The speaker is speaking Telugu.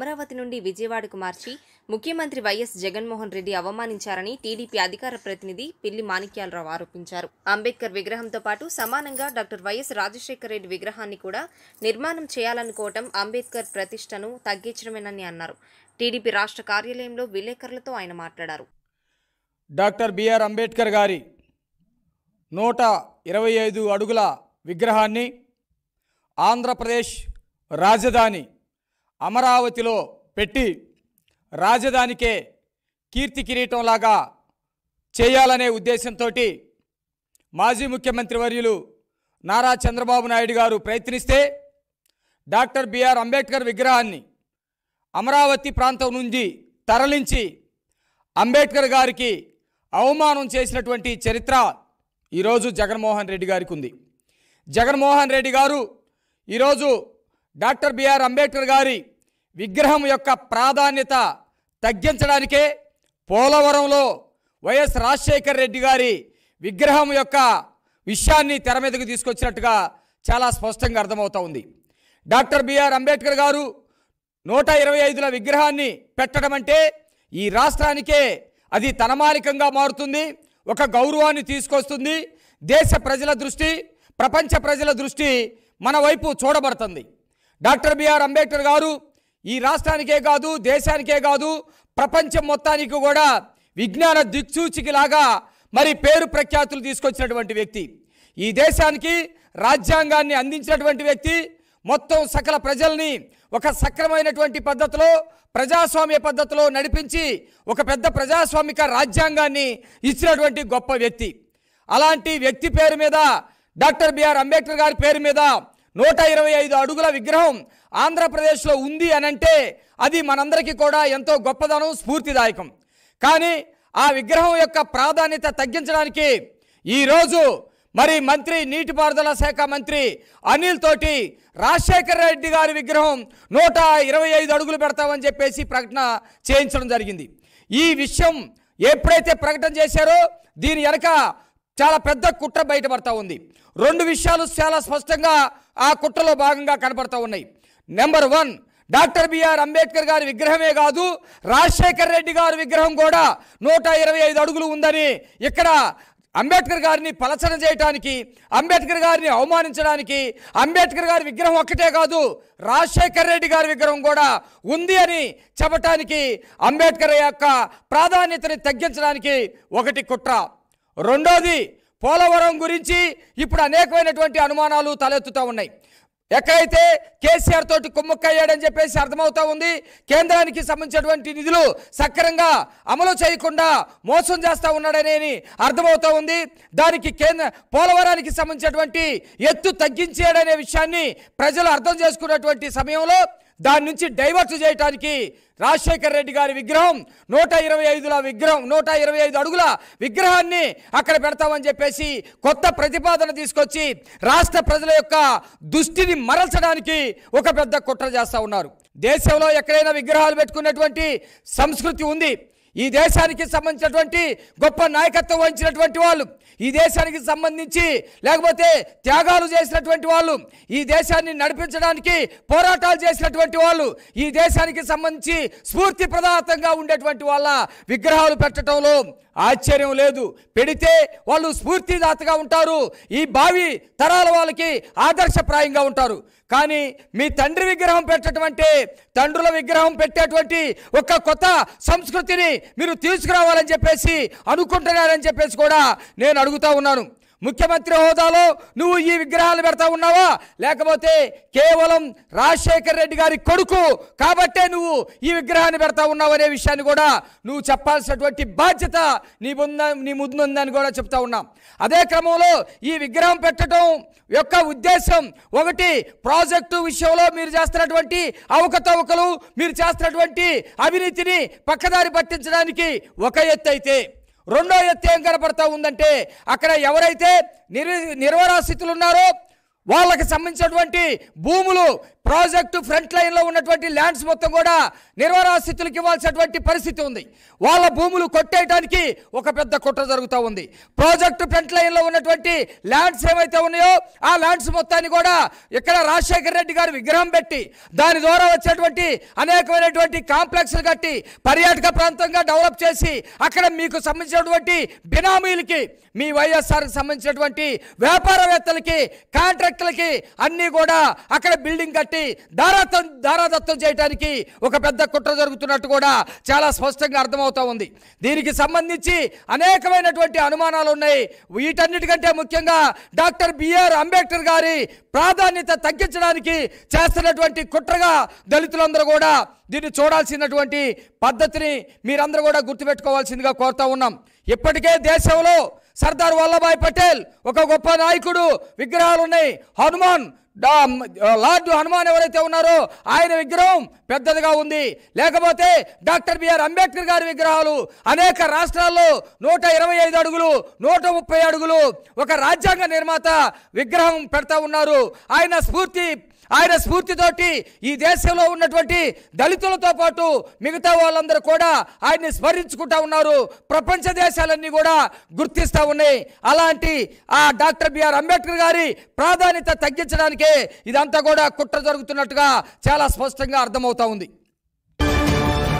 అమరావతి నుండి విజయవాడకు మార్చి ముఖ్యమంత్రి వైఎస్ జగన్మోహన్ రెడ్డి అవమానించారని టీడీపీ అధికార ప్రతినిధి పిల్లి మాణిక్యాలరావు ఆరోపించారు అంబేద్కర్ విగ్రహంతో పాటు సమానంగా డాక్టర్ వైఎస్ రాజశేఖర రెడ్డి విగ్రహాన్ని కూడా నిర్మాణం చేయాలనుకోవటం అంబేద్కర్ ప్రతిష్టను తగ్గించడమేనని అన్నారు టీడీపీ రాష్ట్ర కార్యాలయంలో విలేకరులతో ఆయన మాట్లాడారు డాక్టర్ బిఆర్ అంబేద్కర్ గారి నూట ఇరవై ఐదు అడుగుల విగ్రహాన్ని ఆంధ్రప్రదేశ్ రాజధాని అమరావతిలో పెట్టి రాజధానికే కీర్తి కిరీటంలాగా చేయాలనే ఉద్దేశంతో మాజీ ముఖ్యమంత్రి వర్యులు నారా చంద్రబాబు నాయుడు గారు ప్రయత్నిస్తే డాక్టర్ బిఆర్ అంబేద్కర్ విగ్రహాన్ని అమరావతి ప్రాంతం నుంచి తరలించి అంబేద్కర్ గారికి అవమానం చేసినటువంటి చరిత్ర ఈరోజు జగన్మోహన్ రెడ్డి గారికి ఉంది జగన్మోహన్ రెడ్డి గారు ఈరోజు డాక్టర్ బిఆర్ అంబేద్కర్ గారి విగ్రహం యొక్క ప్రాధాన్యత తగ్గించడానికే పోలవరంలో వైఎస్ రాజశేఖర్ రెడ్డి గారి విగ్రహం యొక్క విషయాన్ని తెర మీదకు తీసుకొచ్చినట్టుగా చాలా స్పష్టంగా అర్థమవుతా ఉంది డాక్టర్ బిఆర్ అంబేద్కర్ గారు నూట ఇరవై ఐదుల విగ్రహాన్ని పెట్టడం అంటే ఈ రాష్ట్రానికే అది తనమానికంగా మారుతుంది ఒక గౌరవాన్ని తీసుకొస్తుంది దేశ ప్రజల దృష్టి ప్రపంచ ప్రజల దృష్టి మన వైపు చూడబడుతుంది డాక్టర్ బిఆర్ అంబేద్కర్ గారు ఈ రాష్ట్రానికే కాదు దేశానికే కాదు ప్రపంచం మొత్తానికి కూడా విజ్ఞాన దిక్సూచికిలాగా మరి పేరు ప్రఖ్యాతులు తీసుకొచ్చినటువంటి వ్యక్తి ఈ దేశానికి రాజ్యాంగాన్ని అందించినటువంటి వ్యక్తి మొత్తం సకల ప్రజల్ని ఒక సక్రమైనటువంటి పద్ధతిలో ప్రజాస్వామ్య పద్ధతిలో నడిపించి ఒక పెద్ద ప్రజాస్వామిక రాజ్యాంగాన్ని ఇచ్చినటువంటి గొప్ప వ్యక్తి అలాంటి వ్యక్తి పేరు మీద డాక్టర్ బిఆర్ అంబేద్కర్ గారి పేరు మీద నూట ఇరవై ఐదు అడుగుల విగ్రహం ఆంధ్రప్రదేశ్లో ఉంది అనంటే అది మనందరికీ కూడా ఎంతో గొప్పదనం స్ఫూర్తిదాయకం కానీ ఆ విగ్రహం యొక్క ప్రాధాన్యత తగ్గించడానికి ఈరోజు మరి మంత్రి నీటిపారుదల శాఖ మంత్రి అనిల్ తోటి రాజశేఖర రెడ్డి గారి విగ్రహం నూట ఇరవై ఐదు అడుగులు పెడతామని చెప్పేసి ప్రకటన చేయించడం జరిగింది ఈ విషయం ఎప్పుడైతే ప్రకటన చేశారో దీని వెనక చాలా పెద్ద కుట్ర బయటపడతా ఉంది రెండు విషయాలు చాలా స్పష్టంగా ఆ కుట్రలో భాగంగా కనపడుతూ ఉన్నాయి number one doctor BR Ambedkar గారి విగ్రహమే కాదు రాజశేఖర్ రెడ్డి గారి విగ్రహం కూడా నూట ఇరవై ఐదు అడుగులు ఉందని ఇక్కడ అంబేద్కర్ గారిని పలచన చేయటానికి అంబేద్కర్ గారిని అవమానించడానికి అంబేద్కర్ గారి విగ్రహం ఒక్కటే కాదు రాజశేఖర్ రెడ్డి గారి విగ్రహం కూడా ఉంది అని చెప్పటానికి అంబేద్కర్ యొక్క ప్రాధాన్యతని తగ్గించడానికి ఒకటి కుట్ర రెండోది పోలవరం గురించి ఇప్పుడు అనేకమైనటువంటి అనుమానాలు తలెత్తుతూ ఉన్నాయి ఎక్కడైతే కేసీఆర్ తోటి కుమ్ముక్కయ్యాడని చెప్పేసి అర్థమవుతా ఉంది కేంద్రానికి సంబంధించినటువంటి నిధులు సక్రమంగా అమలు చేయకుండా మోసం చేస్తూ ఉన్నాడనేది అర్థమవుతా ఉంది దానికి కేంద్ర పోలవరానికి సంబంధించినటువంటి ఎత్తు తగ్గించాడనే విషయాన్ని ప్రజలు అర్థం చేసుకున్నటువంటి సమయంలో దాని నుంచి డైవర్ట్ చేయడానికి రాజశేఖర్ రెడ్డి గారి విగ్రహం నూట ఇరవై ఐదుల విగ్రహం నూట ఇరవై ఐదు అడుగుల విగ్రహాన్ని అక్కడ పెడతామని చెప్పేసి కొత్త ప్రతిపాదన తీసుకొచ్చి రాష్ట్ర ప్రజల యొక్క దృష్టిని మరల్చడానికి ఒక పెద్ద కుట్ర చేస్తూ ఉన్నారు దేశంలో ఎక్కడైనా విగ్రహాలు పెట్టుకున్నటువంటి సంస్కృతి ఉంది ఈ దేశానికి సంబంధించినటువంటి గొప్ప నాయకత్వం వహించినటువంటి వాళ్ళు ఈ దేశానికి సంబంధించి లేకపోతే త్యాగాలు చేసినటువంటి వాళ్ళు ఈ దేశాన్ని నడిపించడానికి పోరాటాలు చేసినటువంటి వాళ్ళు ఈ దేశానికి సంబంధించి స్ఫూర్తి ప్రదాతంగా ఉండేటువంటి వాళ్ళ విగ్రహాలు పెట్టడంలో ఆశ్చర్యం లేదు పెడితే వాళ్ళు స్ఫూర్తిదాతగా ఉంటారు ఈ బావి తరాల వాళ్ళకి ఆదర్శప్రాయంగా ఉంటారు కానీ మీ తండ్రి విగ్రహం పెట్టడం అంటే తండ్రుల విగ్రహం పెట్టేటువంటి ఒక కొత్త సంస్కృతిని మీరు తీసుకురావాలని చెప్పేసి అనుకుంటున్నారని చెప్పేసి కూడా నేను అడుగుతా ఉన్నాను ముఖ్యమంత్రి హోదాలో నువ్వు ఈ విగ్రహాలు పెడతా ఉన్నావా లేకపోతే కేవలం రాజశేఖర్ రెడ్డి గారి కొడుకు కాబట్టే నువ్వు ఈ విగ్రహాన్ని పెడతా ఉన్నావు అనే విషయాన్ని కూడా నువ్వు చెప్పాల్సినటువంటి బాధ్యత నీ ముందు నీ ముందుందని కూడా చెప్తా ఉన్నాం అదే క్రమంలో ఈ విగ్రహం పెట్టడం యొక్క ఉద్దేశం ఒకటి ప్రాజెక్టు విషయంలో మీరు చేస్తున్నటువంటి అవకతవకలు మీరు చేస్తున్నటువంటి అవినీతిని పక్కదారి పట్టించడానికి ఒక ఎత్తు అయితే రెండో ఎత్తు ఏం కనపడతా ఉందంటే అక్కడ ఎవరైతే నిర్ నిర్వరాశితులు ఉన్నారో వాళ్ళకి సంబంధించినటువంటి భూములు ప్రాజెక్టు ఫ్రంట్ లైన్లో ఉన్నటువంటి ల్యాండ్స్ మొత్తం కూడా నిర్వరాస్థితులకు ఇవ్వాల్సినటువంటి పరిస్థితి ఉంది వాళ్ళ భూములు కొట్టేయడానికి ఒక పెద్ద కుట్ర జరుగుతూ ఉంది ప్రాజెక్టు ఫ్రంట్ లైన్లో ఉన్నటువంటి ల్యాండ్స్ ఏమైతే ఉన్నాయో ఆ ల్యాండ్స్ మొత్తాన్ని కూడా ఇక్కడ రాజశేఖర రెడ్డి గారు విగ్రహం పెట్టి దాని ద్వారా వచ్చేటువంటి అనేకమైనటువంటి కాంప్లెక్స్లు కట్టి పర్యాటక ప్రాంతంగా డెవలప్ చేసి అక్కడ మీకు సంబంధించినటువంటి బినామీలకి మీ వైఎస్ఆర్కి సంబంధించినటువంటి వ్యాపారవేత్తలకి కాంట్రాక్టులకి అన్నీ కూడా అక్కడ బిల్డింగ్ కట్టి కుటుంబాన్ని దారాదత్తం దారాదత్తం చేయడానికి ఒక పెద్ద కుట్ర జరుగుతున్నట్టు కూడా చాలా స్పష్టంగా అర్థమవుతూ ఉంది దీనికి సంబంధించి అనేకమైనటువంటి అనుమానాలు ఉన్నాయి వీటన్నిటికంటే ముఖ్యంగా డాక్టర్ బిఆర్ అంబేద్కర్ గారి ప్రాధాన్యత తగ్గించడానికి చేస్తున్నటువంటి కుట్రగా దళితులందరూ కూడా దీన్ని చూడాల్సినటువంటి పద్ధతిని మీరందరూ కూడా గుర్తుపెట్టుకోవాల్సిందిగా కోరుతూ ఉన్నాం ఇప్పటికే దేశంలో సర్దార్ వల్లభాయ్ పటేల్ ఒక గొప్ప నాయకుడు విగ్రహాలు ఉన్నాయి హనుమాన్ లార్డు హనుమాన్ ఎవరైతే ఉన్నారో ఆయన విగ్రహం పెద్దదిగా ఉంది లేకపోతే డాక్టర్ బిఆర్ అంబేద్కర్ గారి విగ్రహాలు అనేక రాష్ట్రాల్లో నూట ఇరవై ఐదు అడుగులు నూట ముప్పై అడుగులు ఒక రాజ్యాంగ నిర్మాత విగ్రహం పెడతా ఉన్నారు ఆయన స్ఫూర్తి ఆయన స్ఫూర్తితోటి ఈ దేశంలో ఉన్నటువంటి దళితులతో పాటు మిగతా వాళ్ళందరూ కూడా ఆయన్ని స్మరించుకుంటా ఉన్నారు ప్రపంచ దేశాలన్నీ కూడా గుర్తిస్తూ ఉన్నాయి అలాంటి ఆ డాక్టర్ బిఆర్ అంబేద్కర్ గారి ప్రాధాన్యత తగ్గించడానికే ఇదంతా కూడా కుట్ర జరుగుతున్నట్టుగా చాలా స్పష్టంగా అర్థమవుతా ఉంది